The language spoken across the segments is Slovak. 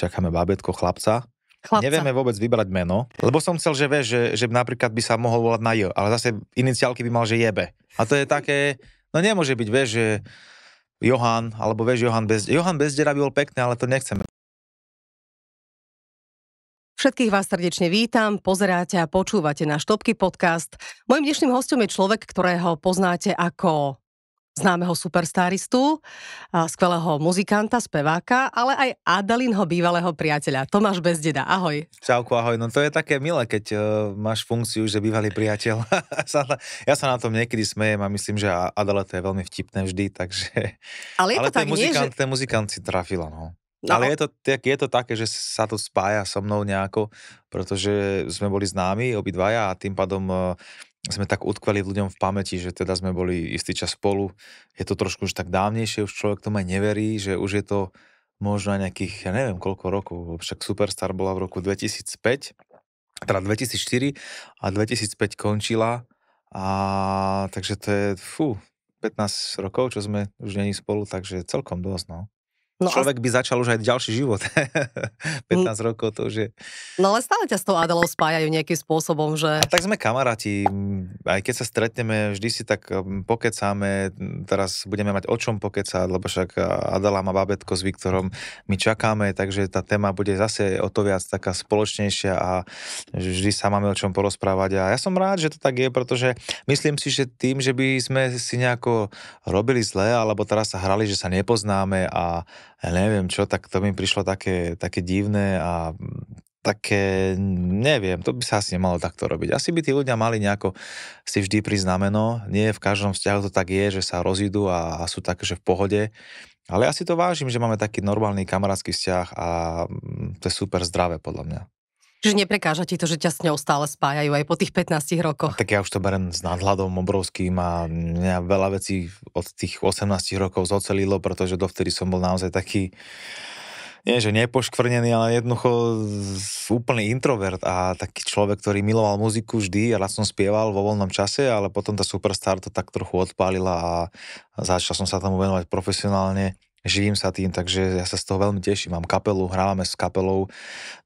čakáme bábetko, chlapca. Chlapca. Nevieme vôbec vybrať meno, lebo som chcel, že vieš, že, že napríklad by sa mohol volať na J, ale zase iniciálky by mal, že jebe. A to je také, no nemôže byť, vieš, že Johan, alebo vieš, Johan bez, Johan Bezdera by bol pekný, ale to nechceme. Všetkých vás srdečne vítam, pozeráte a počúvate náš Topky podcast. Mojím dnešným hostom je človek, ktorého poznáte ako známeho superstaristu, skvelého muzikanta, speváka, ale aj Adalinho bývalého priateľa. Tomáš Bezdeda, ahoj. Čauko, ahoj. No to je také milé, keď uh, máš funkciu, že bývalý priateľ. ja sa na tom niekedy smejem a myslím, že Adela to je veľmi vtipné vždy, takže... Ale je to ale tak, ten muzikant, nie, že... ten muzikant si trafila, no. No. Ale je to, je to také, že sa to spája so mnou nejako, pretože sme boli známi obidvaja a tým pádom uh, sme tak utkveli ľuďom v pamäti, že teda sme boli istý čas spolu. Je to trošku už tak dávnejšie, už človek tomu aj neverí, že už je to možno aj nejakých, ja neviem koľko rokov, však Superstar bola v roku 2005, teda 2004 a 2005 končila a takže to je, fú, 15 rokov, čo sme už není spolu, takže celkom dosť, no. No Človek a... by začal už aj ďalší život. 15 mm. rokov to už je... No ale stále ťa s tou Adelou spájajú nejakým spôsobom, že... A tak sme kamaráti, aj keď sa stretneme, vždy si tak um, pokecáme, teraz budeme mať o čom pokecať, lebo však uh, Adela má babetko s Viktorom, my čakáme, takže tá téma bude zase o to viac taká spoločnejšia a vždy sa máme o čom porozprávať. A ja som rád, že to tak je, pretože myslím si, že tým, že by sme si nejako robili zle, alebo teraz sa hrali, že sa nepoznáme a ja neviem čo, tak to mi prišlo také, také divné a mm, také, neviem, to by sa asi nemalo takto robiť. Asi by tí ľudia mali nejako si vždy priznameno, nie v každom vzťahu to tak je, že sa rozídu a, a sú také, že v pohode, ale ja si to vážim, že máme taký normálny kamarátsky vzťah a mm, to je super zdravé podľa mňa. Že neprekáža ti to, že ťa s ňou stále spájajú aj po tých 15 rokoch. A tak ja už to berem s nadhľadom obrovským a mňa veľa vecí od tých 18 rokov zocelilo, pretože dovtedy som bol naozaj taký nie že nepoškvrnený, ale jednoducho úplný introvert a taký človek, ktorý miloval muziku vždy a rád som spieval vo voľnom čase, ale potom tá Superstar to tak trochu odpálila a začal som sa tomu venovať profesionálne živím sa tým, takže ja sa z toho veľmi teším. Mám kapelu, hrávame s kapelou,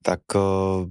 tak eh,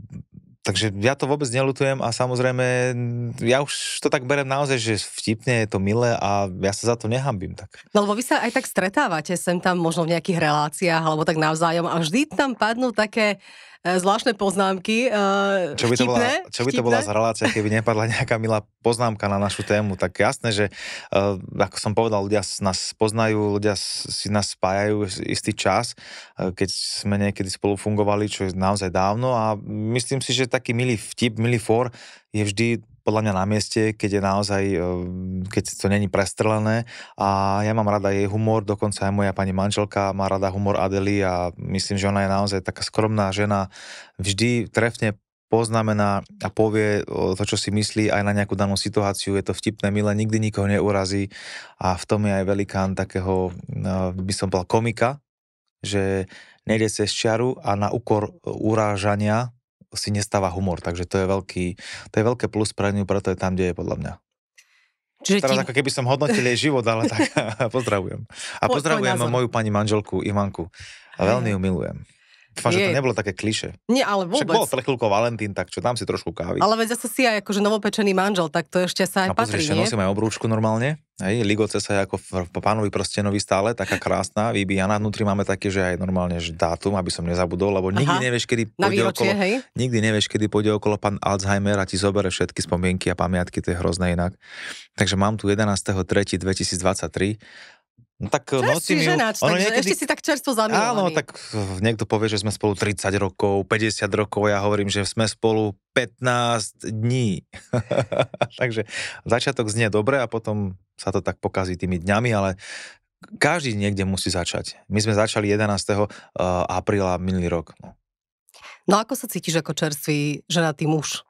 Takže ja to vôbec nelutujem a samozrejme, ja už to tak berem naozaj, že vtipne je to milé a ja sa za to nehambím. Tak. No lebo vy sa aj tak stretávate sem tam možno v nejakých reláciách alebo tak navzájom a vždy tam padnú také Eh, zvláštne poznámky. Uh, čo, by to bola, čo by to bola z relácia, keby nepadla nejaká milá poznámka na našu tému? Tak jasné, že uh, ako som povedal, ľudia nás poznajú, ľudia si nás spájajú istý čas, uh, keď sme niekedy spolu fungovali, čo je naozaj dávno a myslím si, že taký milý vtip, milý for je vždy podľa mňa na mieste, keď je naozaj, eh, keď to není prestrelené a ja mám rada jej humor, dokonca aj moja pani manželka má rada humor Adely a myslím, že ona je naozaj taká skromná žena, vždy trefne poznamená a povie eh, to, čo si myslí aj na nejakú danú situáciu. Je to vtipné, milé, nikdy nikoho neurazí a v tom je aj velikán takého, eh, by som povedal, komika, že nejde cez čiaru a na úkor urážania si nestáva humor, takže to je veľký, to je veľké plus pre ňu, preto je tam, kde je podľa mňa. Čiže Teraz ti... ako keby som hodnotil jej život, ale tak pozdravujem. A po, pozdravujem moju pani manželku Ivanku. A veľmi ju milujem. Fá, že to nebolo také kliše. Nie, ale vôbec. Však bol pre chvíľko Valentín, tak čo, dám si trošku kávy. Ale veď zase si aj akože novopečený manžel, tak to ešte sa aj A patrí, pozrieš, nie? nosím aj obrúčku normálne. Hej, ligoce sa ako v pánovi prstenovi stále, taká krásna, vybijaná. Vnútri máme také, že aj normálne, že dátum, aby som nezabudol, lebo nikdy Aha, nevieš, kedy pôjde okolo. Hej? Nikdy nevieš, kedy pôjde okolo pán Alzheimer a ti zobere všetky spomienky a pamiatky, to je hrozné inak. Takže mám tu 11.3.2023 No tak eh, Čas nosím ju... ženáč, ono takže niekedy... ešte si tak čerstvo zamilovaný. Áno, tak eh, niekto povie, že sme spolu 30 rokov, 50 rokov, ja hovorím, že sme spolu 15 dní. takže začiatok znie dobre a potom sa to tak pokazí tými dňami, ale každý niekde musí začať. My sme začali 11. Eh, apríla minulý rok. No. no ako sa cítiš ako čerstvý ženatý muž?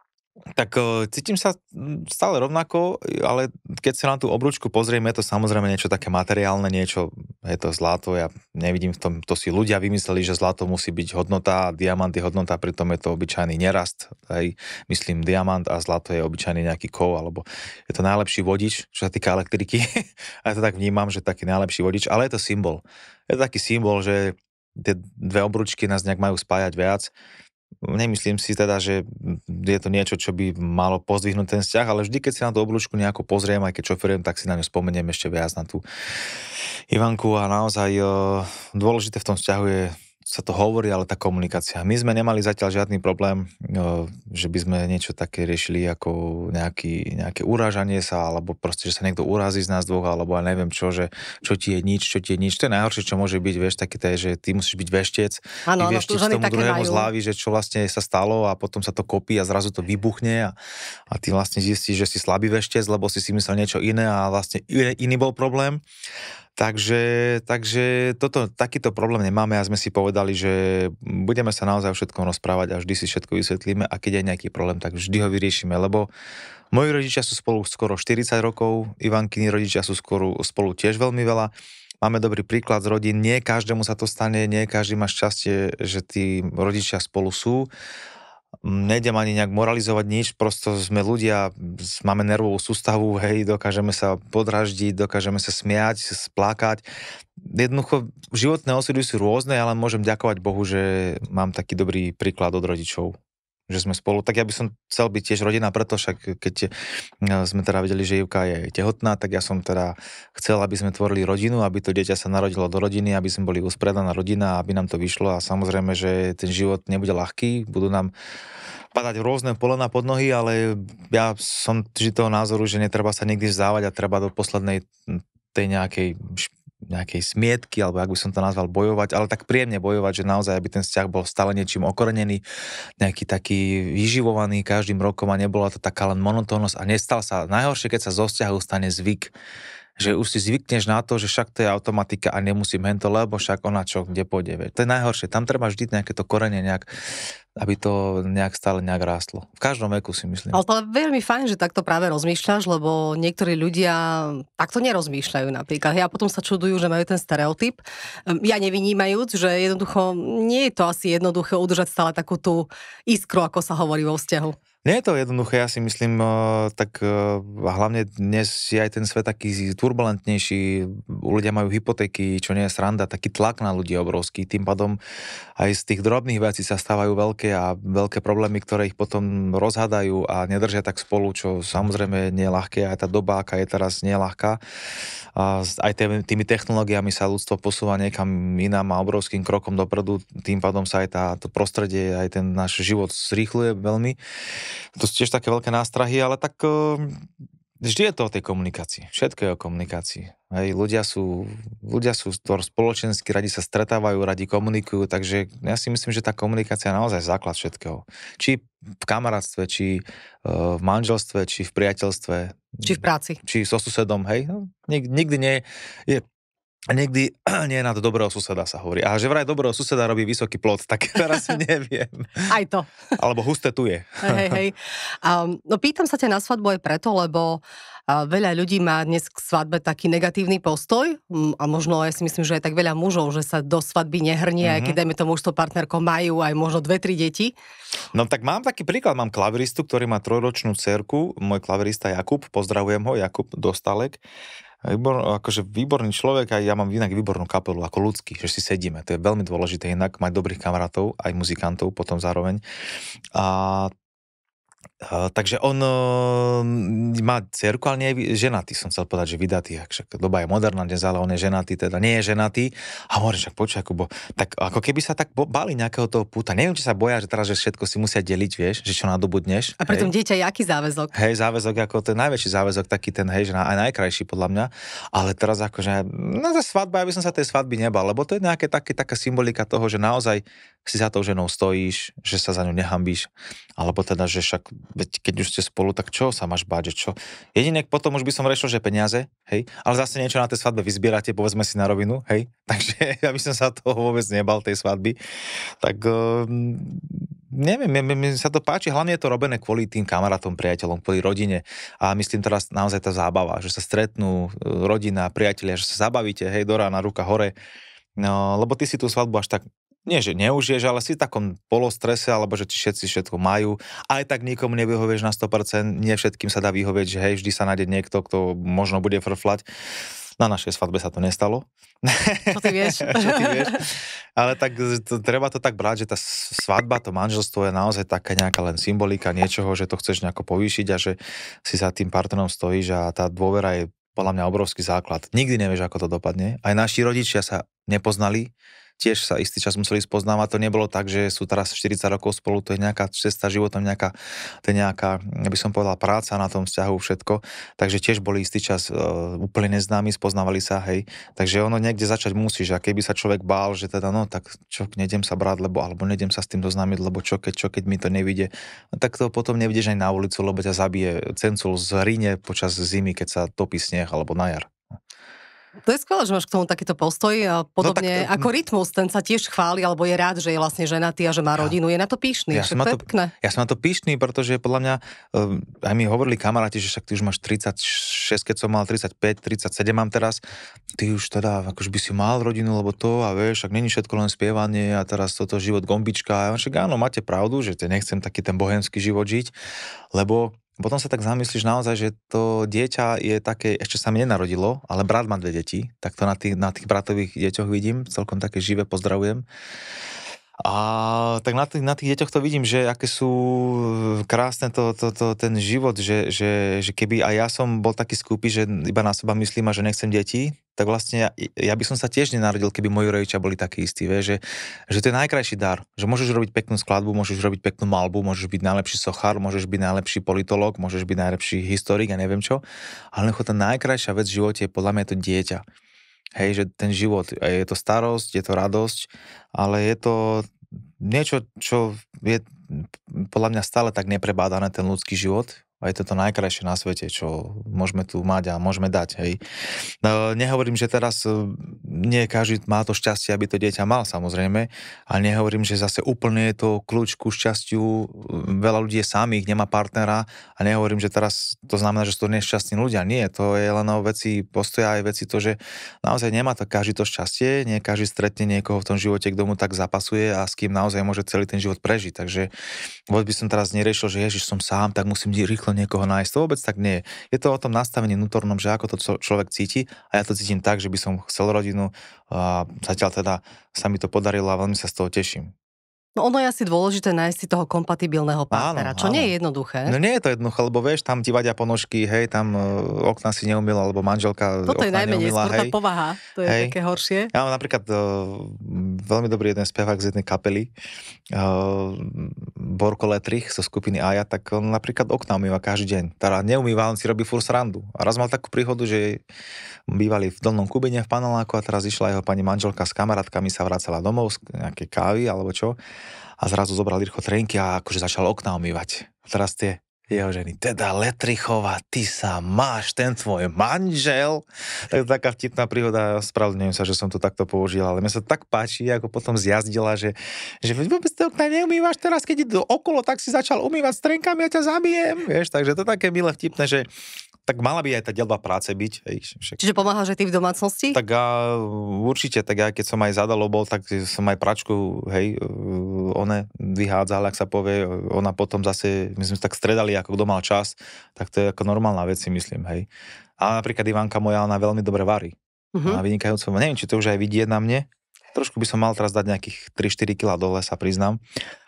Tak e, cítim sa mm, stále rovnako, ale keď sa na tú obručku pozrieme, je to samozrejme niečo také materiálne, niečo, je to zlato, ja nevidím v tom, to si ľudia vymysleli, že zlato musí byť hodnota, diamant je hodnota, pritom je to obyčajný nerast, aj myslím diamant a zlato je obyčajný nejaký kov, alebo je to najlepší vodič, čo sa týka elektriky, a ja to tak vnímam, že taký najlepší vodič, ale je to symbol. Je to taký symbol, že tie dve obručky nás nejak majú spájať viac nemyslím si teda, že je to niečo, čo by malo pozdvihnúť ten vzťah, ale vždy, keď si na tú obľúčku nejako pozriem, aj keď čoferujem, tak si na ňu spomeniem ešte viac na tú Ivanku a naozaj eh, dôležité v tom vzťahu je sa to hovorí, ale tá komunikácia. My sme nemali zatiaľ žiadny problém, že by sme niečo také riešili ako nejaký, nejaké urážanie sa, alebo proste, že sa niekto urazí z nás dvoch, alebo ja neviem čo, že čo ti je nič, čo ti je nič. To je najhoršie, čo môže byť, vieš, také že ty musíš byť veštec, ano, ty veštec ano, tomu druhému zlávi, že čo vlastne sa stalo a potom sa to kopí a zrazu to vybuchne a, a ty vlastne zistíš, že si slabý veštec, lebo si si myslel niečo iné a vlastne iný bol problém. Takže, takže toto, takýto problém nemáme a sme si povedali, že budeme sa naozaj o všetkom rozprávať a vždy si všetko vysvetlíme a keď je nejaký problém, tak vždy ho vyriešime, lebo moji rodičia sú spolu skoro 40 rokov, Ivankyni rodičia sú skoro, spolu tiež veľmi veľa. Máme dobrý príklad z rodín, nie každému sa to stane, nie každý má šťastie, že tí rodičia spolu sú, nejdem ani nejak moralizovať nič, prosto sme ľudia, máme nervovú sústavu, hej, dokážeme sa podraždiť, dokážeme sa smiať, splákať. Jednoducho, životné osudy sú rôzne, ale môžem ďakovať Bohu, že mám taký dobrý príklad od rodičov že sme spolu. Tak ja by som chcel byť tiež rodina, preto však keď e, sme teda vedeli, že Ivka je tehotná, tak ja som teda chcel, aby sme tvorili rodinu, aby to dieťa sa narodilo do rodiny, aby sme boli uspredaná rodina, aby nám to vyšlo a samozrejme, že ten život nebude ľahký, budú nám padať rôzne polena pod nohy, ale ja som vždy toho názoru, že netreba sa nikdy vzdávať a treba do poslednej tej nejakej nejakej smietky, alebo ak by som to nazval, bojovať, ale tak príjemne bojovať, že naozaj, aby ten vzťah bol stále niečím okorenený, nejaký taký vyživovaný každým rokom a nebola to taká len monotónnosť a nestal sa, najhoršie, keď sa zo vzťahu stane zvyk, že už si zvykneš na to, že však to je automatika a nemusím hento, lebo však ona čo, kde pôjde. Vie. To je najhoršie. Tam treba vždy nejaké to korene nejak aby to nejak stále nejak rástlo. V každom veku si myslím. Ale to je veľmi fajn, že takto práve rozmýšľaš, lebo niektorí ľudia takto nerozmýšľajú napríklad. Ja potom sa čudujú, že majú ten stereotyp. Ehm, ja nevinímajúc, že jednoducho nie je to asi jednoduché udržať stále takú tú iskru, ako sa hovorí vo vzťahu. Nie je to jednoduché, ja si myslím, eh, tak eh, hlavne dnes je aj ten svet taký turbulentnejší, ľudia majú hypotéky, čo nie je sranda, taký tlak na ľudí obrovský, tým pádom aj z tých drobných vecí sa stávajú veľké a veľké problémy, ktoré ich potom rozhadajú a nedržia tak spolu, čo samozrejme nie je ľahké, aj tá doba, aká je teraz, nie je ľahká. A aj tými technológiami sa ľudstvo posúva niekam inám a obrovským krokom dopredu, tým pádom sa aj tá, to prostredie, aj ten náš život zrýchluje veľmi. To sú tiež také veľké nástrahy, ale tak eh, vždy je to o tej komunikácii. Všetko je o komunikácii. Hej, ľudia sú, ľudia sú stvor spoločenskí, radi sa stretávajú, radi komunikujú, takže ja si myslím, že tá komunikácia je naozaj základ všetkého. Či v kamarátstve, či eh, v manželstve, či v priateľstve. Či v práci. Či so susedom, hej. No, nikdy nie je niekdy nie na to dobrého suseda sa hovorí. A že vraj dobrého suseda robí vysoký plot, tak teraz neviem. aj to. Alebo husté tu je. hej, hej. Um, no pýtam sa ťa na svadbu aj preto, lebo a veľa ľudí má dnes k svadbe taký negatívny postoj a možno ja si myslím, že aj tak veľa mužov, že sa do svadby nehrnie, mm-hmm. aj keď mhm. dajme tomu že to partnerko majú aj možno dve, tri deti. No tak mám taký príklad, mám klaveristu, ktorý má trojročnú cerku, môj klaverista Jakub, pozdravujem ho, Jakub Dostalek, Výbor, akože výborný človek a ja mám inak výbornú kapelu ako ľudský, že si sedíme. To je veľmi dôležité inak mať dobrých kamarátov, aj muzikantov potom zároveň. A Eh, takže on uh, má cerku, ale nie je ženatý, som chcel povedať, že vydatý, však doba je moderná dnes, ale on je ženatý, teda nie je ženatý. A hovorím, že počuj, Kubo, tak ako keby sa tak bali nejakého toho puta. Neviem, či sa boja, že teraz, že všetko si musia deliť, vieš, že čo nadobudneš. A pritom dieťa je aký záväzok? Hej, záväzok, ako ten najväčší záväzok, taký ten, hej, že aj najkrajší podľa mňa. Ale teraz akože, no za svadba, ja by som sa tej svadby nebal, lebo to je nejaké také, taká symbolika toho, že naozaj si za tou ženou stojíš, že sa za ňu nehambíš, alebo teda, že však, keď už ste spolu, tak čo sa máš báť, že čo? Jedine potom už by som rešil, že peniaze, hej, ale zase niečo na tej svadbe vyzbierate, povedzme si na rovinu, hej, takže ja by som sa toho vôbec nebal, tej svadby, tak um, neviem, mi sa to páči, hlavne je to robené kvôli tým kamarátom, priateľom, kvôli rodine. A myslím teraz naozaj tá zábava, že sa stretnú e, rodina, priatelia, že sa zabavíte, hej, do rána, ruka hore. No, lebo ty si tú svadbu až tak nie že neužiješ, ale si v takom polostrese, alebo že ti všetci všetko majú. Aj tak nikomu nevyhovieš na 100%, nie všetkým sa dá vyhovieť, že hej, vždy sa nájde niekto, kto možno bude frflať. Na našej svadbe sa to nestalo. Čo ty vieš. Čo ty vieš. Ale tak to, treba to tak brať, že tá svadba, to manželstvo je naozaj taká nejaká len symbolika niečoho, že to chceš nejako povýšiť a že si za tým partnerom stojíš a tá dôvera je podľa mňa obrovský základ. Nikdy nevieš, ako to dopadne. Aj naši rodičia sa nepoznali, tiež sa istý čas museli spoznávať. To nebolo tak, že sú teraz 40 rokov spolu, to je nejaká cesta životom, nejaká, to je nejaká, by som povedal, práca na tom vzťahu, všetko. Takže tiež boli istý čas uh, úplne neznámi, spoznávali sa, hej. Takže ono niekde začať musíš a keby sa človek bál, že teda no, tak čo, nedem sa brať, lebo alebo nedem sa s tým doznámiť, lebo čo keď, čo keď mi to nevidie, no, tak to potom nevidíš aj na ulicu, lebo ťa zabije cencul z rine počas zimy, keď sa topí sneh alebo na jar. To je skvelé, že máš k tomu takýto postoj. Podobne no, tak, eh, ako Rytmus, ten sa tiež chváli, alebo je rád, že je vlastne ženatý a že má rodinu. Je na to píšný. Ja, som na to, pekné. ja som na to píšný, pretože podľa mňa, eh, aj mi hovorili kamaráti, že však ty už máš 36, keď som mal 35, 37 mám teraz. Ty už teda, akož by si mal rodinu, lebo to a vieš, ak není všetko len spievanie a teraz toto život gombička. A však áno, máte pravdu, že te nechcem taký ten bohemský život žiť, lebo potom sa tak zamyslíš naozaj, že to dieťa je také, ešte sa mi nenarodilo, ale brat má dve deti, tak to na tých, na tých bratových deťoch vidím, celkom také živé pozdravujem. A tak na tých, na tých deťoch to vidím, že aké sú eh, krásne to, to, to, ten život, že, že, že keby aj ja som bol taký skúpy, že iba na seba myslím a že nechcem deti, tak vlastne ja, ja by som sa tiež nenarodil, keby moji rodičia boli takí istí, vie, že, že to je najkrajší dar, že môžeš robiť peknú skladbu, môžeš robiť peknú malbu, môžeš byť najlepší sochár, môžeš byť najlepší politolog, môžeš byť najlepší historik a ja neviem čo, ale ten najkrajšia vec v živote je podľa mňa je to dieťa Hej, že ten život, je to starosť, je to radosť, ale je to niečo, čo je podľa mňa stále tak neprebádané, ten ľudský život, a je to to najkrajšie na svete, čo môžeme tu mať a môžeme dať. Hej. No, nehovorím, že teraz e, nie každý má to šťastie, aby to dieťa mal samozrejme, ale nehovorím, že zase úplne je to kľúč ku šťastiu. Veľa ľudí je samých, nemá partnera a nehovorím, že teraz to znamená, že sú to nešťastní ľudia. Nie, to je len o veci postoja aj veci to, že naozaj nemá to každý to šťastie, nie každý stretne niekoho v tom živote, kto mu tak zapasuje a s kým naozaj môže celý ten život prežiť. Takže vôbec by som teraz neriešil, že ježiš som sám, tak musím rýchlo niekoho nájsť. To vôbec tak nie je. Je to o tom nastavení vnútornom, že ako to človek cíti a ja to cítim tak, že by som chcel rodinu a zatiaľ teda sa mi to podarilo a veľmi sa z toho teším. No ono je asi dôležité nájsť si toho kompatibilného partnera, áno, čo áno. nie je jednoduché. No nie je to jednoduché, lebo vieš, tam ti vadia ponožky, hej, tam uh, okna si neumila, alebo manželka Toto okna je najmenej neumila, hej. povaha, to je hej. také horšie. Ja mám napríklad uh, veľmi dobrý jeden spevák z jednej kapely, uh, Borko Letrich zo skupiny Aja, tak on napríklad okna umýva každý deň. Teda neumýva, on si robí furt srandu. A raz mal takú príhodu, že bývali v Dolnom Kubine v paneláku a teraz išla jeho pani manželka s kamarátkami, sa vracala domov z nejakej kávy alebo čo a zrazu zobral Jirko trenky a akože začal okná umývať. A teraz tie jeho ženy, teda Letrichová, ty sa máš, ten tvoj manžel. Tak taká vtipná príhoda, spravedlňujem sa, že som to takto použil, ale mne sa tak páči, ako potom zjazdila, že, že vôbec to okna neumývaš teraz, keď ide okolo, tak si začal umývať s trenkami a ja ťa zabijem. Vieš, takže to také milé vtipné, že tak mala by aj tá delba práce byť. Hej, však. Čiže pomáha, že ty v domácnosti? Tak a, uh, určite, tak ja keď som aj zadalo bol, tak som aj pračku, hej, uh, one vyhádzala, ak sa povie, uh, ona potom zase, my sme tak stredali, ako kto mal čas, tak to je ako normálna vec, si myslím, hej. A napríklad Ivanka moja, ona veľmi dobre varí. Uh-huh. Mhm. A vynikajúco, neviem, či to už aj vidieť na mne, trošku by som mal teraz dať nejakých 3-4 kg dole, sa priznám.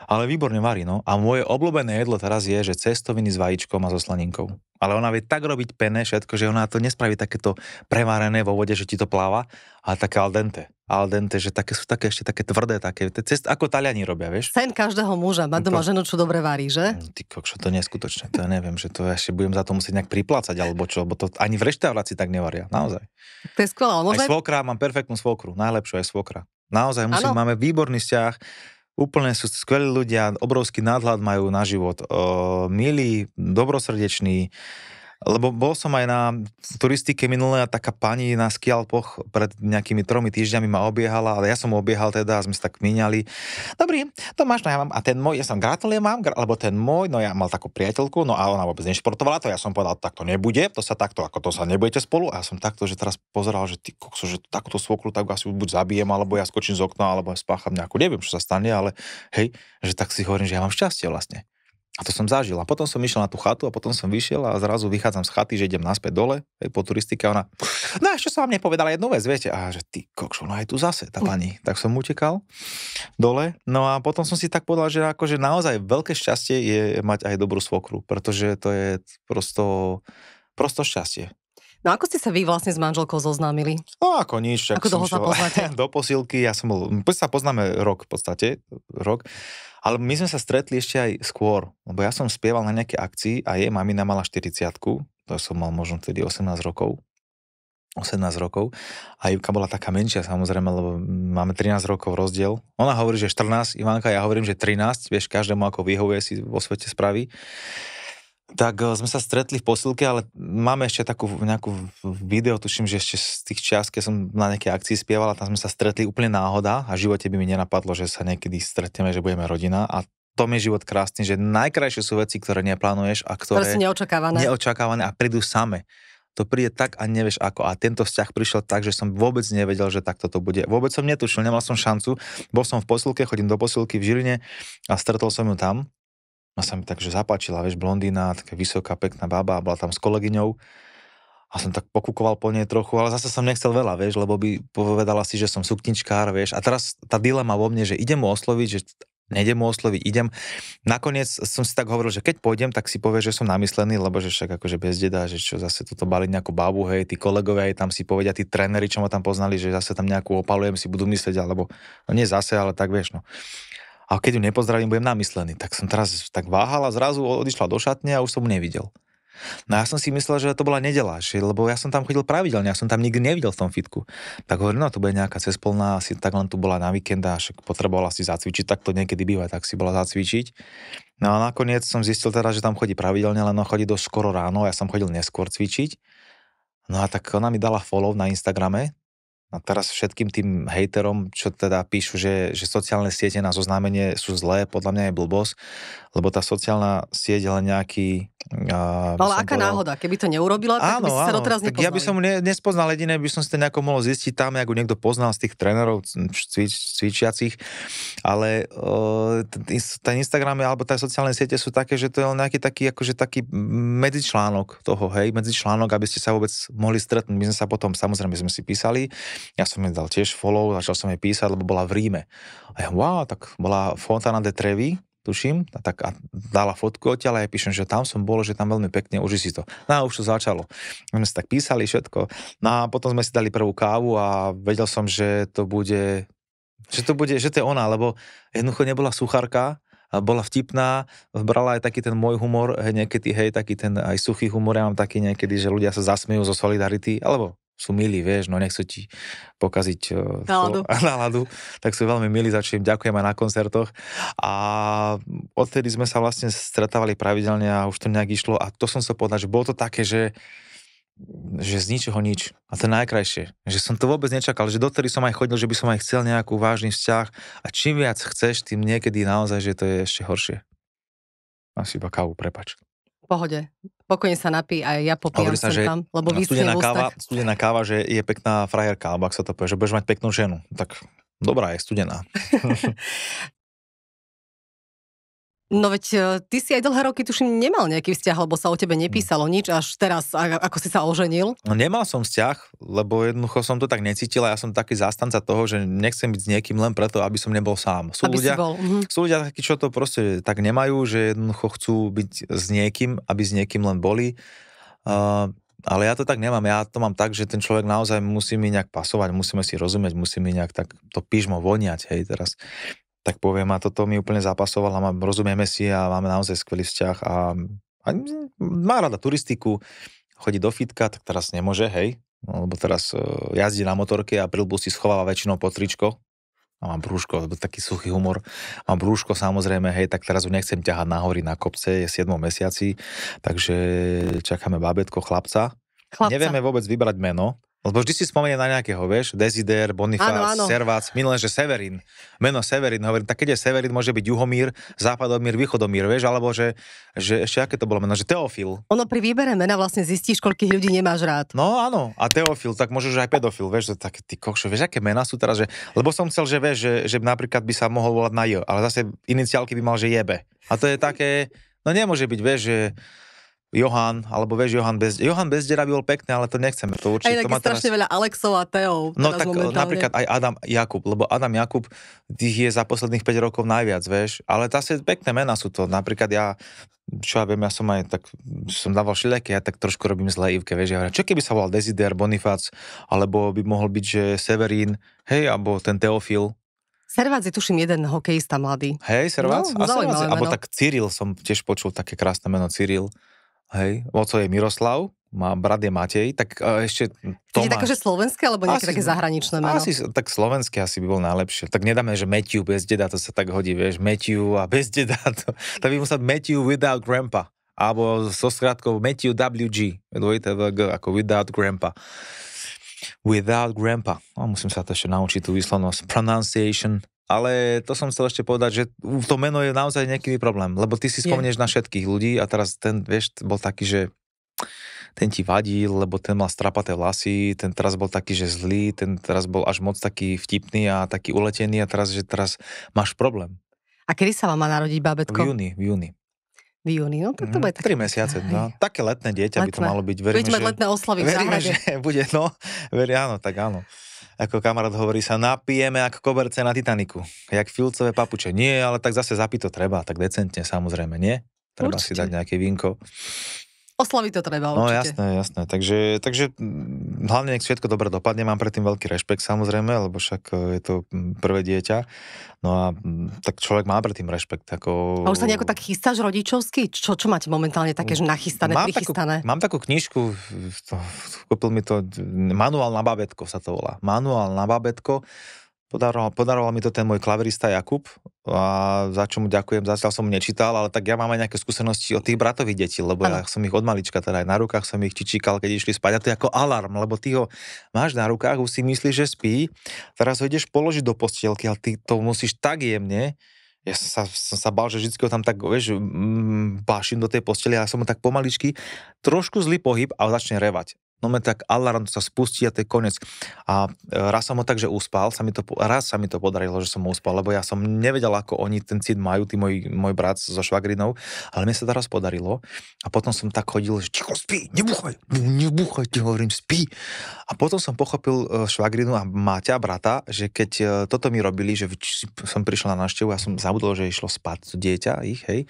Ale výborne varí, no. A moje obľúbené jedlo teraz je, že cestoviny s vajíčkom a so slaninkou. Ale ona vie tak robiť pené, všetko, že ona to nespraví takéto prevárené vo vode, že ti to pláva, ale také al dente. Al dente, že také sú také ešte také tvrdé, také, cest, ako Taliani robia, vieš. Sen každého muža, no mať doma ženu, čo dobre varí, že? Mm, ty kokšo, to neskutočné, to ja neviem, že to ešte budem za to musieť nejak priplácať, alebo čo, lebo to ani v reštaurácii tak nevaria, naozaj. To je skvelé, ale môžem... Aj svokra, mám perfektnú svokru, najlepšiu aj svokra. Naozaj musím, ano. máme výborný vzťah Úplne sú skvelí ľudia, obrovský nadhľad majú na život, milí, dobrosrdeční, lebo bol som aj na turistike minulé a taká pani na skialpoch pred nejakými tromi týždňami ma obiehala, ale ja som obiehal teda a sme sa tak míňali. Dobrý, to máš, no ja mám, a ten môj, ja som gratulujem, mám, alebo ten môj, no ja mal takú priateľku, no a ona vôbec nešportovala, to ja som povedal, tak to nebude, to sa takto, ako to sa nebudete spolu. A ja som takto, že teraz pozeral, že ty kokso, že takúto svoklu, tak asi buď zabijem, alebo ja skočím z okna, alebo spácham nejakú, neviem, čo sa stane, ale hej, že tak si hovorím, že ja mám šťastie vlastne. A to som zažil. A potom som išiel na tú chatu a potom som vyšiel a zrazu vychádzam z chaty, že idem naspäť dole, hej, po turistike a ona, no a ešte som vám nepovedala jednu vec, viete, a že ty kokšo, no aj tu zase tá hm. pani. Tak som utekal dole, no a potom som si tak povedal, že akože naozaj veľké šťastie je mať aj dobrú svokru, pretože to je prosto, prosto šťastie. No ako ste sa vy vlastne s manželkou zoznámili? No ako nič. Ako dlho sa poznáte? Do posilky, ja som bol, sa poznáme rok v podstate, rok. Ale my sme sa stretli ešte aj skôr, lebo ja som spieval na nejaké akcii a jej mamina mala 40 to som mal možno vtedy 18 rokov. 18 rokov a Ivka bola taká menšia samozrejme, lebo máme 13 rokov rozdiel. Ona hovorí, že 14, Ivanka, ja hovorím, že 13, vieš, každému ako vyhovuje si vo svete spraví tak e, sme sa stretli v posilke, ale máme ešte takú nejakú video, tuším, že ešte z tých čias, keď som na nejakej akcii spieval a tam sme sa stretli úplne náhoda a v živote by mi nenapadlo, že sa niekedy stretneme, že budeme rodina a to je život krásny, že najkrajšie sú veci, ktoré neplánuješ a ktoré, ktoré sú neočakávané. neočakávané a prídu same. To príde tak a nevieš ako. A tento vzťah prišiel tak, že som vôbec nevedel, že takto to bude. Vôbec som netušil, nemal som šancu. Bol som v posilke, chodím do posilky v Žiline a stretol som ju tam ona sa mi tak, že zapáčila, vieš, blondína, taká vysoká, pekná baba, bola tam s kolegyňou a som tak pokúkoval po nej trochu, ale zase som nechcel veľa, vieš, lebo by povedala si, že som sukničkár, vieš, a teraz tá dilema vo mne, že idem mu osloviť, že nejdem mu osloviť, idem. Nakoniec som si tak hovoril, že keď pôjdem, tak si povie, že som namyslený, lebo že však akože bez deda, že čo zase toto bali nejakú babu, hej, tí kolegovia aj tam si povedia, tí tréneri, čo ma tam poznali, že zase tam nejakú opalujem si budú myslieť, alebo no nie zase, ale tak vieš, no a keď ju nepozdravím, budem namyslený. Tak som teraz tak váhala, zrazu odišla do šatne a už som ju nevidel. No ja som si myslel, že to bola nedela, lebo ja som tam chodil pravidelne, ja som tam nikdy nevidel v tom fitku. Tak hovorím, no to bude nejaká cespolná, asi tak len tu bola na víkenda, až však potrebovala si zacvičiť, tak to niekedy býva, tak si bola zacvičiť. No a nakoniec som zistil teda, že tam chodí pravidelne, len chodí do skoro ráno, ja som chodil neskôr cvičiť. No a tak ona mi dala follow na Instagrame, a teraz všetkým tým hejterom, čo teda píšu, že, že sociálne siete na zoznámenie sú zlé, podľa mňa je blbosť, lebo tá sociálna sieť je len nejaký a Ale aká povedal, náhoda, keby to neurobila, tak áno, by si áno, sa doteraz nepoznali. Ja by som ne, nespoznal jediné, by som si to nejako mohol zistiť tam, ako niekto poznal z tých trénerov cvič, cvičiacich, ale uh, ten Instagram alebo tá sociálne siete sú také, že to je nejaký taký, akože taký medzičlánok toho, hej, medzičlánok, aby ste sa vôbec mohli stretnúť. My sme sa potom, samozrejme, sme si písali, ja som jej dal tiež follow, začal som jej písať, lebo bola v Ríme. A ja, wow, tak bola Fontana de Trevi, tuším, a tak a dala fotku odtiaľ a ja píšem, že tam som bol, že tam veľmi pekne, už si to. No a už to začalo. My sme si tak písali všetko. No a potom sme si dali prvú kávu a vedel som, že to bude, že to bude, že to je ona, lebo jednoducho nebola suchárka, bola vtipná, brala aj taký ten môj humor, hej, niekedy, hej, taký ten aj suchý humor, ja mám taký niekedy, že ľudia sa zasmejú zo solidarity, alebo sú milí, vieš, no nechcú ti pokaziť e, náladu. So, náladu, tak sú veľmi milí, za čo im ďakujem aj na koncertoch. A odtedy sme sa vlastne stretávali pravidelne a už to nejak išlo a to som sa povedal, že bolo to také, že že z ničoho nič. A to najkrajšie. Že som to vôbec nečakal, že dotedy som aj chodil, že by som aj chcel nejakú vážny vzťah a čím viac chceš, tým niekedy naozaj, že to je ešte horšie. Asi iba kávu, prepač pohode. Pokojne sa napí aj ja popijam sa, že tam, lebo studená káva, studená káva, že je pekná frajerka, alebo ak sa to povie, že budeš mať peknú ženu. Tak dobrá je, studená. No veď e, ty si aj dlhé roky, tuším, nemal nejaký vzťah, lebo sa o tebe nepísalo nič až teraz, ako si sa oženil. No, nemal som vzťah, lebo jednoducho som to tak necítil a ja som taký zástanca toho, že nechcem byť s niekým len preto, aby som nebol sám. Sú, aby ľudia, bol. Mhm. sú ľudia takí, čo to proste tak nemajú, že jednoducho chcú byť s niekým, aby s niekým len boli. Uh, ale ja to tak nemám, ja to mám tak, že ten človek naozaj musí mi nejak pasovať, musíme si rozumieť, musí mi nejak tak to pížmo voniať, hej, teraz tak poviem a toto mi úplne zapasovalo, a rozumieme si a máme naozaj skvelý vzťah a, a má rada turistiku, chodí do fitka, tak teraz nemôže, hej, no, lebo teraz e, jazdí na motorke a prilbu si schováva väčšinou pod tričko, a mám brúško, lebo taký suchý humor, mám brúško samozrejme, hej, tak teraz ho nechcem ťahať nahory na kopce, je 7 mesiaci, takže čakáme babetko, chlapca. chlapca. Nevieme vôbec vybrať meno, lebo vždy si spomenie na nejakého, vieš, Desider, Bonifác, Servác, minulé, že Severin, meno Severin, hovorím, tak keď je Severin, môže byť Juhomír, Západomír, Východomír, vieš, alebo že, že ešte aké to bolo meno, že Teofil. Ono pri výbere mena vlastne zistíš, koľkých ľudí nemáš rád. No áno, a Teofil, tak môžeš aj pedofil, vieš, tak ty kokšo, vieš, aké mená sú teraz, že, lebo som chcel, že vieš, že, že napríklad by sa mohol volať na J, ale zase iniciálky by mal, že jebe. A to je také, no nemôže byť, vieš, že Johan, alebo vieš, Johan bez, Johan bez by bol pekný, ale to nechceme. To určite, aj to má strašne teraz... veľa Alexov a Teov. No tak momentálne. napríklad aj Adam Jakub, lebo Adam Jakub tých je za posledných 5 rokov najviac, vieš. Ale zase pekné mená sú to. Napríklad ja čo ja viem, ja som aj tak, som dával šileky, ja tak trošku robím zlé Ivke, vieš, ja hovorím, čo keby sa volal Desider, Bonifac, alebo by mohol byť, že Severín, hej, alebo ten Teofil, Servác je tuším jeden hokejista mladý. Hej, Servác? No, a Servác, alebo tak Cyril som tiež počul, také krásne meno Cyril hej, oco je Miroslav, má, brat je Matej, tak e, ešte Tomáš... Čiže také, slovenské, alebo nejaké asi, také zahraničné meno? Asi, tak slovenské asi by bol najlepšie. Tak nedáme, že Matthew bez deda, to sa tak hodí, vieš, Matthew a bez deda, to, to by musel Matthew without grandpa. Alebo so skratkou Matthew WG, dvojité VG, ako without grandpa. Without grandpa. No, musím sa to ešte naučiť, tú výslovnosť. Pronunciation ale to som chcel ešte povedať, že to meno je naozaj nejaký problém, lebo ty si spomneš je. na všetkých ľudí a teraz ten, vieš, bol taký, že ten ti vadil, lebo ten mal strapaté vlasy, ten teraz bol taký, že zlý, ten teraz bol až moc taký vtipný a taký uletený a teraz, že teraz máš problém. A kedy sa vám má narodiť babetko? V júni, v júni. V júni, no to, to mhm, bude mm, také... 3 mesiace, no. Také letné dieťa letné. by to malo byť. Verím, že... mať letné oslavy v veríme, že bude, no, veri, áno, tak áno ako kamarát hovorí, sa napijeme ako koberce na Titaniku. Jak filcové papuče. Nie, ale tak zase zapito treba, tak decentne samozrejme, nie? Treba Určite. si dať nejaké vinko. Oslaviť to treba no, určite. No jasné, jasné. Takže, takže mm, hlavne nech všetko dobre dopadne. Mám predtým veľký rešpekt samozrejme, lebo však e, je to mm, prvé dieťa. No a mm, tak človek má predtým rešpekt. Ako... A už sa nejako tak chystáš rodičovský? Čo, čo máte momentálne také, že nachystané, mám prichystané? Takú, mám takú knižku, to, kúpil mi to, manuál na babetko sa to volá. Manuál na babetko Podaroval, podaroval mi to ten môj klaverista Jakub, a za čo mu ďakujem, zatiaľ som nečítal, ale tak ja mám aj nejaké skúsenosti od tých bratových detí, lebo ano. ja som ich od malička, teda aj na rukách som ich čičíkal, keď išli spať a to je ako alarm, lebo ty ho máš na rukách, už si myslíš, že spí, teraz ho ideš položiť do postielky, ale ty to musíš tak jemne, ja som sa, som sa bal, že vždy ho tam tak, vieš, pášim do tej postele a som ho tak pomaličky, trošku zlý pohyb a začne revať no tak alarm sa spustí a to je koniec. A e, raz som ho tak, že uspal, sa mi to, raz sa mi to podarilo, že som ho uspal, lebo ja som nevedel, ako oni ten cit majú, tí môj, môj brat so švagrinou, ale mi sa to raz podarilo a potom som tak chodil, že ticho, spí, nebuchaj, nebuchaj, ti hovorím, spí. A potom som pochopil e, švagrinu a Máťa, brata, že keď e, toto mi robili, že som prišiel na návštevu, ja som zabudol, že išlo spať dieťa ich, hej,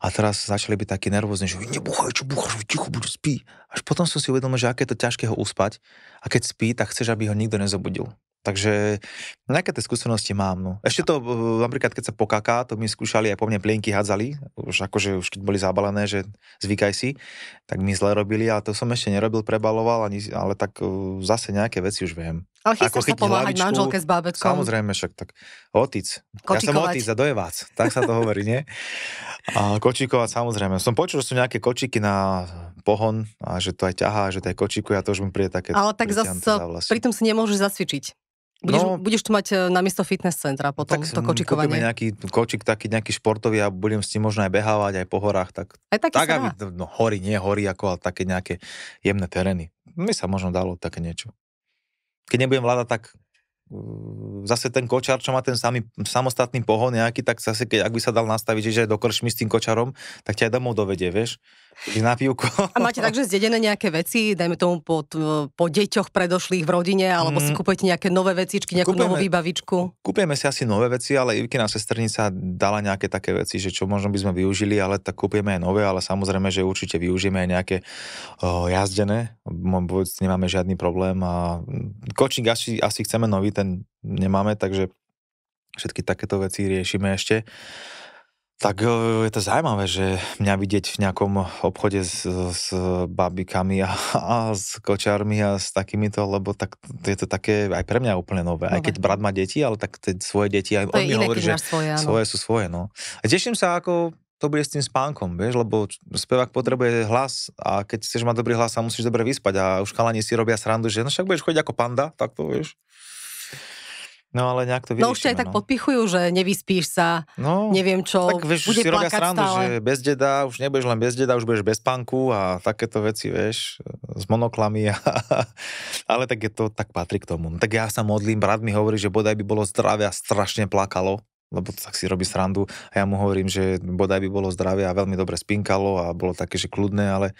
a teraz začali byť takí nervózni, že nebuchaj, čo bucháš, ticho, buď spí. Až potom som si uvedomil, že aké je to ťažké ho uspať a keď spí, tak chceš, aby ho nikto nezobudil. Takže nejaké tie skúsenosti mám. No. Ešte to, e, napríklad keď sa pokaká, to mi skúšali, aj po mne plienky hádzali, už akože už keď boli zabalené, že zvykaj si, tak mi zle robili, ale to som ešte nerobil, prebaloval, ani, ale tak e, zase nejaké veci už viem. Ale chystáš sa pomáhať hlavičku, manželke s bábetkom. Samozrejme, však tak otic. Kočikovať. Ja som otic a dojevác, tak sa to hovorí, nie? A kočikovať samozrejme. Som počul, že sú nejaké kočiky na pohon a že to aj ťahá, že to aj kočikuje a to už mi príde také Ale tak zase pritom si nemôžeš zasvičiť. Budeš, no, budeš tu mať e, na miesto fitness centra potom, tak to mm, kočikovanie. nejaký kočik taký, nejaký športový a budem s ním možno aj behávať aj po horách. Tak, aj taký tak aby, no, hory, nie hory, ako, ale také nejaké jemné terény. My sa možno dalo také niečo keď nebudem vládať, tak uh, zase ten kočár, čo má ten samý, samostatný pohon nejaký, tak zase, keď, ak by sa dal nastaviť, že do krčmy s tým kočarom, tak ťa aj domov dovedie, vieš na pivko. A máte takže zdedené nejaké veci, dajme tomu po, po deťoch predošlých v rodine, alebo mm. si kúpujete nejaké nové vecičky, nejakú kúpujeme, novú výbavičku? Kúpujeme si asi nové veci, ale na sestrnica dala nejaké také veci, že čo možno by sme využili, ale tak kúpujeme aj nové, ale samozrejme, že určite využijeme aj nejaké o, jazdené, vôbec nemáme žiadny problém a mm, kočník asi, asi chceme nový, ten nemáme, takže všetky takéto veci riešime ešte. Tak e, je to zaujímavé, že mňa vidieť v nejakom obchode s, s babikami a, a s kočármi a s takýmito, lebo tak je to také aj pre mňa úplne nové. nové. Aj keď brat má deti, ale tak te svoje deti, aj to on mi hovorí, že svoje, áno. svoje sú svoje. No. A teším sa, ako to bude s tým spánkom, vieš, lebo spevák potrebuje hlas a keď chceš mať dobrý hlas a musíš dobre vyspať a už chalani si robia srandu, že no však budeš chodiť ako panda, tak to vieš. No ale nejak to vyriešime. No už aj tak no. podpichujú, že nevyspíš sa, no, neviem čo, tak vieš, bude si robia srandu, stále. že bez deda, už nebudeš len bez deda, už budeš bez panku a takéto veci, vieš, s monoklami. A, ale tak je to, tak patrí k tomu. No, tak ja sa modlím, brat mi hovorí, že bodaj by bolo zdravé a strašne plakalo lebo tak si robí srandu a ja mu hovorím, že bodaj by bolo zdravé a veľmi dobre spinkalo a bolo také, že kľudné, ale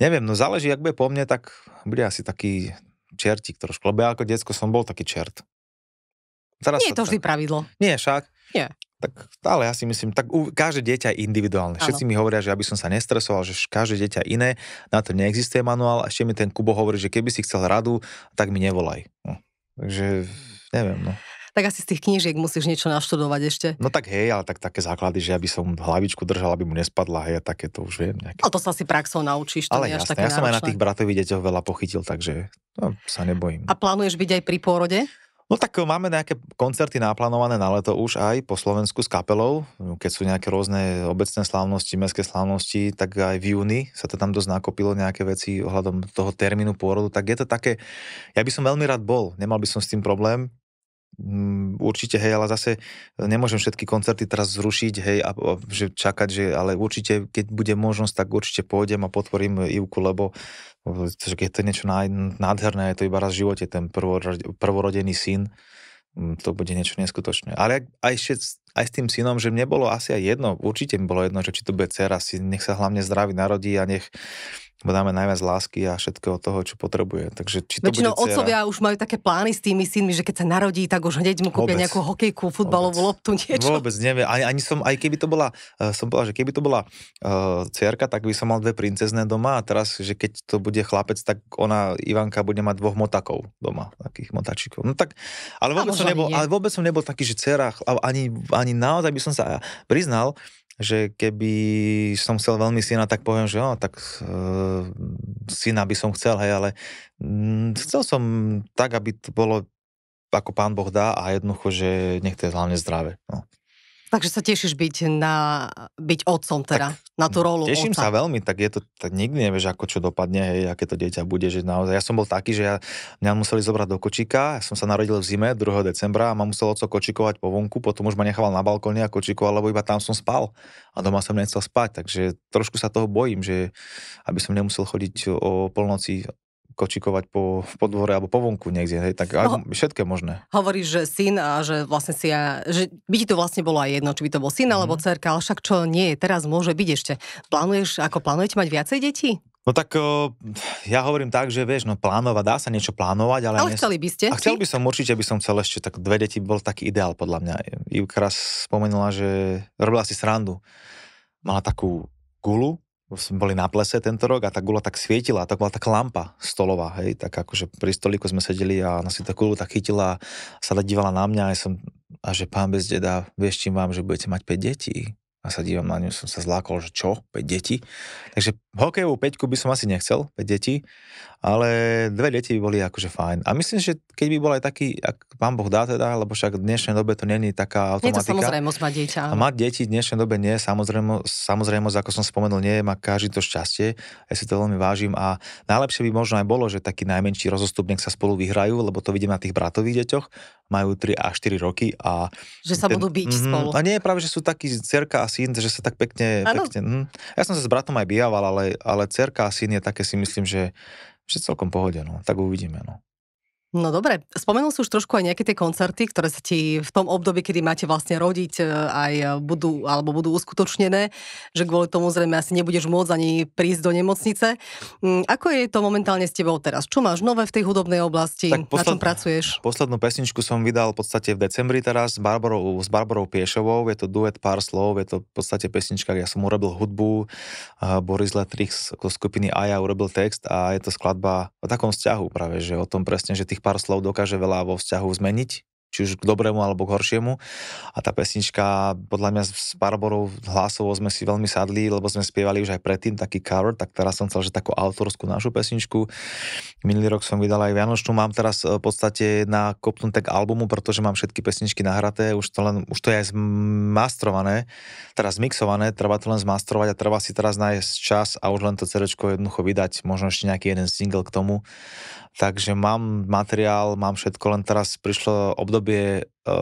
neviem, no záleží, ak bude po mne, tak bude asi taký čertík trošku, lebo ja ako detsko som bol taký čert. Teraz Nie je to vždy pravidlo. Nie, však. Nie. Tak, ale ja si myslím, tak u, každé dieťa je individuálne. Áno. Všetci mi hovoria, že aby som sa nestresoval, že každé dieťa iné, na to neexistuje manuál. A ešte mi ten Kubo hovorí, že keby si chcel radu, tak mi nevolaj. No. Takže neviem, no. Tak asi z tých knížiek musíš niečo naštudovať ešte. No tak hej, ale tak také základy, že aby som hlavičku držal, aby mu nespadla, hej, a také to už viem. Nejaké... Ale no to sa si praxou naučíš, to ale nie jasné, až také ja náročné. som aj na tých bratových deťoch veľa pochytil, takže no, sa nebojím. A plánuješ byť aj pri pôrode? No tak e, máme nejaké koncerty naplánované na leto už aj po Slovensku s kapelou, keď sú nejaké rôzne obecné slávnosti, mestské slávnosti, tak aj v júni sa to tam dosť nakopilo nejaké veci ohľadom toho termínu pôrodu, tak je to také, ja by som veľmi rád bol, nemal by som s tým problém, mm, určite, hej, ale zase nemôžem všetky koncerty teraz zrušiť, hej, a, a že čakať, že, ale určite, keď bude možnosť, tak určite pôjdem a potvorím Ivku, lebo je keď to je niečo nádherné, je to iba raz v živote, ten prvorodený syn, mm, to bude niečo neskutočné. Ale aj, ešte, aj s tým synom, že mne bolo asi aj jedno, určite mi bolo jedno, že či to bude dcera, si nech sa hlavne zdraví narodí a nech dáme najviac lásky a všetkého toho, čo potrebuje. Takže či to Väčšinou bude otcovia už majú také plány s tými synmi, že keď sa narodí, tak už hneď mu kúpia Vôbec. nejakú hokejku, futbalovú Vôbec. loptu, niečo. Vôbec neviem. Ani, ani som, aj keby to bola, eh, som povedal, že keby to bola uh, eh, ciarka, tak by som mal dve princezné doma a teraz, že keď to bude chlapec, tak ona, Ivanka, bude mať dvoch motakov doma, takých motačikov. No tak, ale vôbec, som nebol, ale vôbec som nebol taký, že dcera, ani, ani naozaj by som sa priznal, že keby som chcel veľmi syna, tak poviem, že no, tak e, syna by som chcel, hej, ale m, mm, chcel som tak, aby to bolo ako pán Boh dá a jednoducho, že nech to je hlavne zdravé. No. Takže sa tešíš byť, na, byť otcom teda, tak, na tú rolu Teším otca. sa veľmi, tak je to, tak nikdy nevieš, ako čo dopadne, hej, aké to dieťa bude, že naozaj, ja som bol taký, že ja, mňa museli zobrať do kočíka, ja som sa narodil v zime 2. decembra a ma musel oco kočikovať po vonku, potom už ma nechával na balkóne a kočikoval, lebo iba tam som spal a doma som nechcel spať, takže trošku sa toho bojím, že aby som nemusel chodiť o polnoci kočikovať po podvore alebo po vonku niekde, hej, tak no, všetko je možné. Hovoríš, že syn a že vlastne si ja, že by ti to vlastne bolo aj jedno, či by to bol syn mm-hmm. alebo mhm. cerka, ale však čo nie je, teraz môže byť ešte. Plánuješ, ako plánujete mať viacej detí? No tak ja hovorím tak, že vieš, no plánovať, dá sa niečo plánovať, ale... Ale chceli by ste? A chcel by som, určite by som chcel ešte, tak dve deti bol taký ideál podľa mňa. Ivka raz spomenula, že robila si srandu. Mala takú gulu, sme boli na plese tento rok a tá gula tak svietila, tak bola taká lampa stolová, hej, tak akože pri stolíku sme sedeli a ona si tá gulu tak chytila a sa tak dívala na mňa a ja som, a že pán bez deda, vieš čím vám, že budete mať 5 detí. A sa dívam na ňu, som sa zlákol, že čo, 5 detí. Takže hokejovú peťku by som asi nechcel, 5 detí, ale dve deti by boli akože fajn. A myslím, že keď by bol aj taký, ak pán Boh dá teda, lebo však v dnešnej dobe to není taká automatika. Nie to samozrejmosť mať dieťa. A mať deti v dnešnej dobe nie, samozrejmo, Samozrejme, ako som spomenul, nie, má každý to šťastie, ja si to veľmi vážim a najlepšie by možno aj bolo, že taký najmenší rozostupník sa spolu vyhrajú, lebo to vidím na tých bratových deťoch, majú 3 až 4 roky a... Že sa ten, budú byť mm, spolu. A nie, práve, že sú takí cerka a syn, že sa tak pekne... pekne mm. Ja som sa s bratom aj bijaval, ale, ale cerka a syn je také si myslím, že že celkom pohode, no. Tak uvidíme, no. No dobre, spomenul si už trošku aj nejaké tie koncerty, ktoré sa ti v tom období, kedy máte vlastne rodiť, e, aj e, budú, alebo budú uskutočnené, že kvôli tomu zrejme asi nebudeš môcť ani prísť do nemocnice. Mm, ako je to momentálne s tebou teraz? Čo máš nové v tej hudobnej oblasti? Tak posled... Na čom pracuješ? Poslednú pesničku som vydal v podstate v decembri teraz s Barbarou, s Barbarou Piešovou. Je to duet pár slov, je to v podstate pesnička, ja som urobil hudbu, Boris Letrix zo skupiny Aja urobil text a je to skladba o takom vzťahu práve, že o tom presne, že ty tých pár slov dokáže veľa vo vzťahu zmeniť, či už k dobrému alebo k horšiemu. A tá pesnička, podľa mňa s Barborou hlasovo sme si veľmi sadli, lebo sme spievali už aj predtým taký cover, tak teraz som chcel, že takú autorskú našu pesničku. Minulý rok som vydal aj Vianočnú, mám teraz e, v podstate na kopnutek tak albumu, pretože mám všetky pesničky nahraté, už to, len, už to je aj zmastrované, teraz zmixované, treba to len zmastrovať a treba si teraz nájsť čas a už len to CD jednoducho vydať, možno ešte nejaký jeden single k tomu Takže mám materiál, mám všetko, len teraz prišlo obdobie e,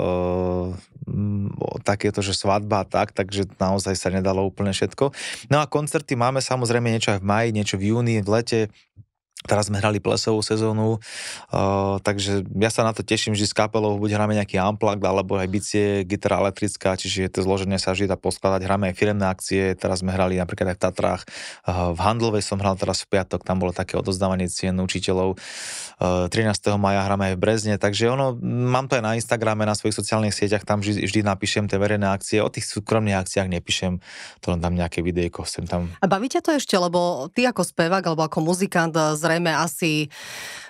takéto, že svadba a tak, takže naozaj sa nedalo úplne všetko. No a koncerty máme samozrejme niečo aj v maji, niečo v júni, v lete, Teraz sme hrali plesovú sezónu, uh, takže ja sa na to teším, že s kapelou buď hráme nejaký amplak, alebo aj bicie, gitara elektrická, čiže to zloženie sa vždy dá poskladať. Hráme aj firemné akcie, teraz sme hrali napríklad aj v Tatrách, uh, v Handlovej som hral teraz v piatok, tam bolo také odozdávanie cien učiteľov. Uh, 13. maja hráme aj v Brezne, takže ono, mám to aj na Instagrame, na svojich sociálnych sieťach, tam vždy, vždy napíšem tie verejné akcie, o tých súkromných akciách nepíšem, to len tam nejaké videjko, sem tam. A bavíte to ešte, lebo ty ako spevák alebo ako muzikant eh, zre zrejme asi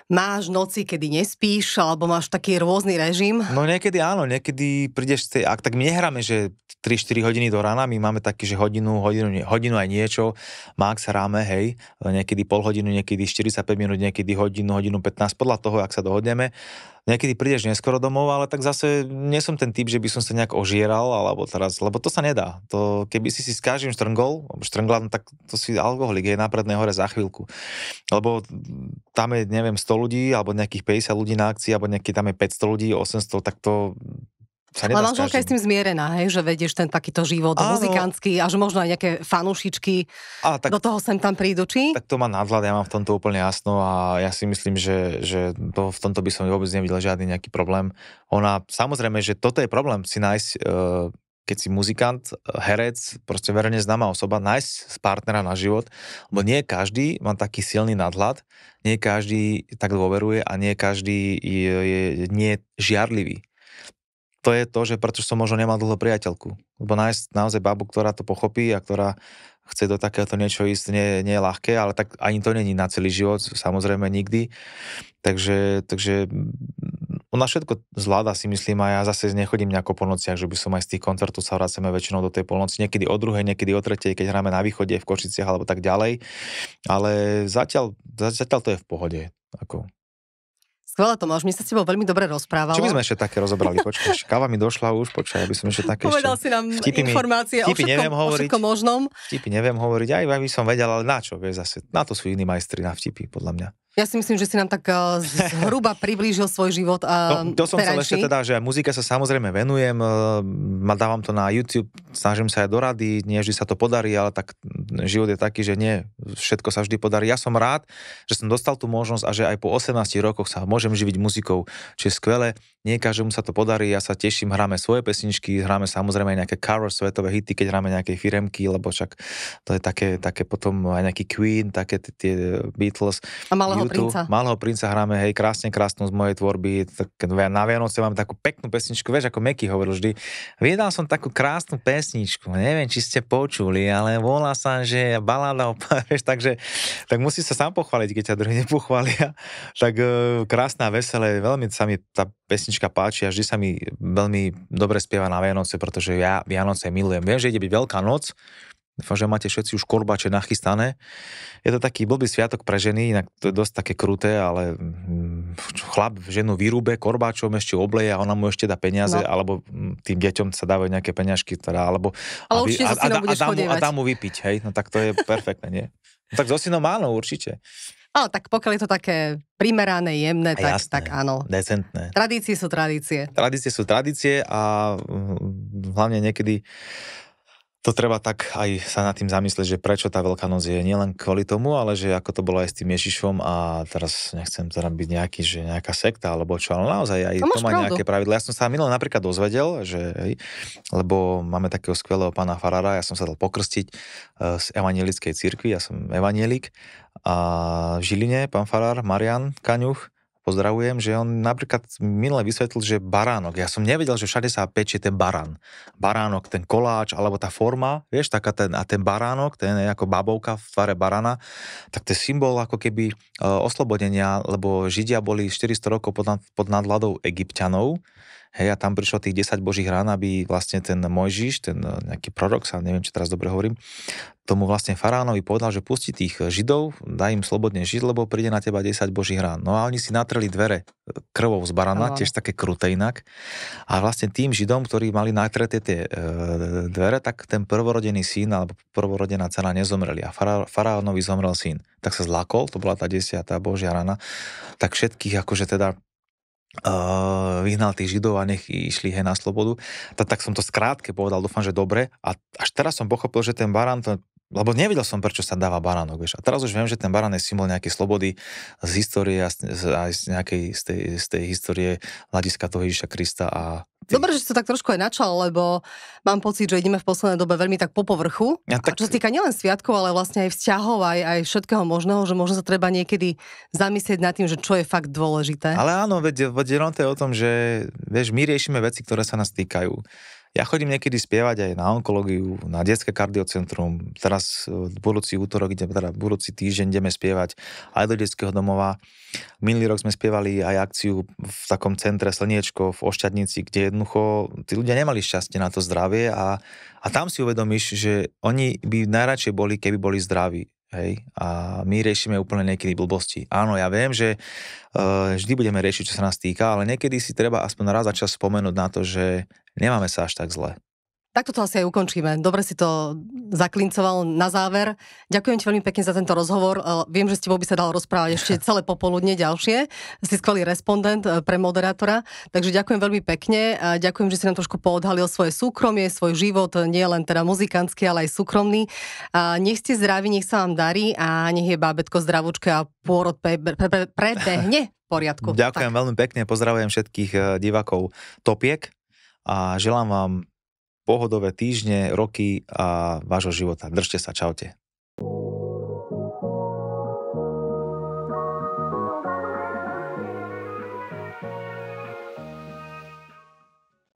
máš noci, kedy nespíš, alebo máš taký rôzny režim? No niekedy áno, niekedy prídeš z tej, ak tak my nehráme, že 3-4 hodiny do rána, my máme taký, že hodinu, hodinu, hodinu aj niečo, max hráme, hej, niekedy pol hodinu, niekedy 45 minút, niekedy hodinu, hodinu 15, podľa toho, ak sa dohodneme niekedy prídeš neskoro domov, ale tak zase nie som ten typ, že by som sa nejak ožieral, alebo teraz, lebo to sa nedá. To, keby si si s každým štrngol, štrngla, no tak to si alkoholik, je na prednej hore za chvíľku. Lebo tam je, neviem, 100 ľudí, alebo nejakých 50 ľudí na akcii, alebo nejaký tam je 500 ľudí, 800, tak to sa Ale manželka s tým zmierená, hej, že vedieš ten takýto život Áno. muzikantský a že možno aj nejaké fanúšičky a, tak, do toho sem tam prídu, či? Tak to má nadhľad, ja mám v tomto úplne jasno a ja si myslím, že, že to, v tomto by som vôbec nevidel žiadny nejaký problém. Ona, samozrejme, že toto je problém si nájsť, e, keď si muzikant, e, herec, proste verejne známa osoba, nájsť partnera na život, lebo nie každý má taký silný nadhľad, nie každý tak dôveruje a nie každý je, je, nie žiarlivý to je to, že pretože som možno nemal dlho priateľku. Lebo nájsť naozaj babu, ktorá to pochopí a ktorá chce do takéhoto niečo ísť, nie, nie je ľahké, ale tak ani to není na celý život, samozrejme nikdy. Takže, takže mm, ona všetko zvláda, si myslím, a ja zase nechodím nejako po nociach, že by som aj z tých koncertov sa vraceme väčšinou do tej polnoci, niekedy o druhej, niekedy o tretej, keď hráme na východe v Košiciach alebo tak ďalej. Ale zatiaľ, zatiaľ to je v pohode. Ako, Skvelé to máš, mne sa s tebou veľmi dobre rozprávalo. Čo by sme ešte také rozobrali? Počkaj, káva mi došla už, počkaj, aby som ešte také Povedal ešte... si nám vtipy informácie vtipy o, všetkom, neviem hovoriť, o všetkom možnom. Vtipy neviem hovoriť, aj by som vedel, ale na čo, vieš, zase, na to sú iní majstri na vtipy, podľa mňa. Ja si myslím, že si nám tak eh, zhruba priblížil svoj život. Eh, no, to som chcel ešte teda, že muzika sa samozrejme venujem, eh, dávam to na YouTube, snažím sa aj do rady, nie vždy sa to podarí, ale tak život je taký, že nie, všetko sa vždy podarí. Ja som rád, že som dostal tú možnosť a že aj po 18 rokoch sa môžem živiť muzikou, čo je skvelé. Nie každému sa to podarí, ja sa teším, hráme svoje pesničky, hráme samozrejme aj nejaké cover, svetové hity, keď hráme nejaké firemky, lebo však to je také, také potom aj nejaký Queen, také tie Beatles. A malého princa. Malého princa hráme, hej, krásne, krásnu z mojej tvorby. Tak, na Vianoce mám takú peknú pesničku, vieš, ako Meky hovoril vždy. Viedal som takú krásnu pesničku, neviem, či ste počuli, ale volá sa, že balada, vieš, takže tak musí sa sám pochváliť, keď ťa druhý nepochvália. Tak e, krásna, veselé, veľmi sa mi tá pesnička páči a vždy sa mi veľmi dobre spieva na Vianoce, pretože ja Vianoce milujem. Viem, že ide byť Veľká noc, Dúfam, že máte všetci už korbače nachystané. Je to taký blbý sviatok pre ženy, inak to je dosť také kruté, ale mm, chlap ženu vyrúbe korbáčom ešte obleje a ona mu ešte dá peniaze, no. alebo mm, tým deťom sa dávajú nejaké peňažky, teda, alebo ale a, a, a, a, dá mu, a dá mu vypiť, hej, no tak to je perfektné, nie? No, tak so synom áno, určite. Ale no, tak pokiaľ je to také primerané, jemné, tak, jasné, tak áno. Decentné. Tradície sú tradície. Tradície sú tradície a mm, hlavne niekedy to treba tak aj sa nad tým zamyslieť, že prečo tá Veľká noc je nielen kvôli tomu, ale že ako to bolo aj s tým Ježišom a teraz nechcem teda byť nejaký, že nejaká sekta alebo čo, ale naozaj aj to, to má pravdu. nejaké pravidla. Ja som sa minulý napríklad dozvedel, že, lebo máme takého skvelého pána Farára, ja som sa dal pokrstiť eh, z evanielickej cirkvi, ja som evanielik a v Žiline pán Farár, Marian Kaňuch, pozdravujem, že on napríklad minule vysvetlil, že baránok, ja som nevedel, že všade sa pečie ten barán. Baránok, ten koláč, alebo tá forma, vieš, taká ten, a ten baránok, ten je ako babovka v tvare barana, tak to je symbol ako keby e, oslobodenia, lebo Židia boli 400 rokov pod, pod nadladou egyptianov, Hej, a tam prišlo tých 10 božích rán, aby vlastne ten Mojžiš, ten eh, nejaký prorok, sa neviem, či teraz dobre hovorím, tomu vlastne faránovi povedal, že pusti tých eh, Židov, daj im slobodne žiť, lebo príde na teba 10 božích rán. No a oni si natreli dvere eh, krvou z barana, Aha. tiež také kruté inak. A vlastne tým Židom, ktorí mali natreté tie dvere, tak ten prvorodený syn alebo prvorodená cena nezomreli. A faránovi zomrel syn. Tak sa zlakol, to bola tá 10. božia rána. Tak všetkých akože teda vyhnal tých Židov a nech išli hej na slobodu. Tak, tak som to skrátke povedal, dúfam, že dobre. A až teraz som pochopil, že ten barán, to lebo nevedel som, prečo sa dáva baránok, vieš. A teraz už viem, že ten barán je symbol nejakej slobody z histórie a z, aj z nejakej z tej, z tej histórie hľadiska toho Ježiša Krista a Ty. Dobre, že si to tak trošku aj načal, lebo mám pocit, že ideme v poslednej dobe veľmi tak po povrchu. Ja, tak... A čo sa týka nielen sviatkov, ale vlastne aj vzťahov, aj, aj všetkého možného, že možno sa treba niekedy zamyslieť nad tým, že čo je fakt dôležité. Ale áno, veď, veď to je o tom, že vieš, my riešime veci, ktoré sa nás týkajú. Ja chodím niekedy spievať aj na onkológiu, na detské kardiocentrum. Teraz e, v budúci útorok, idem, teda budúci týždeň ideme spievať aj do detského domova. Minulý rok sme spievali aj akciu v takom centre Slniečko v Ošťadnici, kde jednoducho tí ľudia nemali šťastie na to zdravie a, a tam si uvedomíš, že oni by najradšej boli, keby boli zdraví. Hej? A my riešime úplne niekedy blbosti. Áno, ja viem, že uh, vždy budeme riešiť, čo sa nás týka, ale niekedy si treba aspoň raz za čas spomenúť na to, že nemáme sa až tak zle. Takto to asi aj ukončíme. Dobre si to zaklincoval na záver. Ďakujem ti veľmi pekne za tento rozhovor. Viem, že s tebou by sa dalo rozprávať ešte celé popoludne ďalšie. Si skvelý respondent pre moderátora. Takže ďakujem veľmi pekne. A ďakujem, že si nám trošku poodhalil svoje súkromie, svoj život, nie len teda muzikantský, ale aj súkromný. A nech ste zdraví, nech sa vám darí a nech je bábetko zdravučké a pôrod prebehne pre, pre, pre, poriadku. Ďakujem tak. veľmi pekne, pozdravujem všetkých divákov Topiek a želám vám pohodové týždne, roky a vášho života. Držte sa, čaute.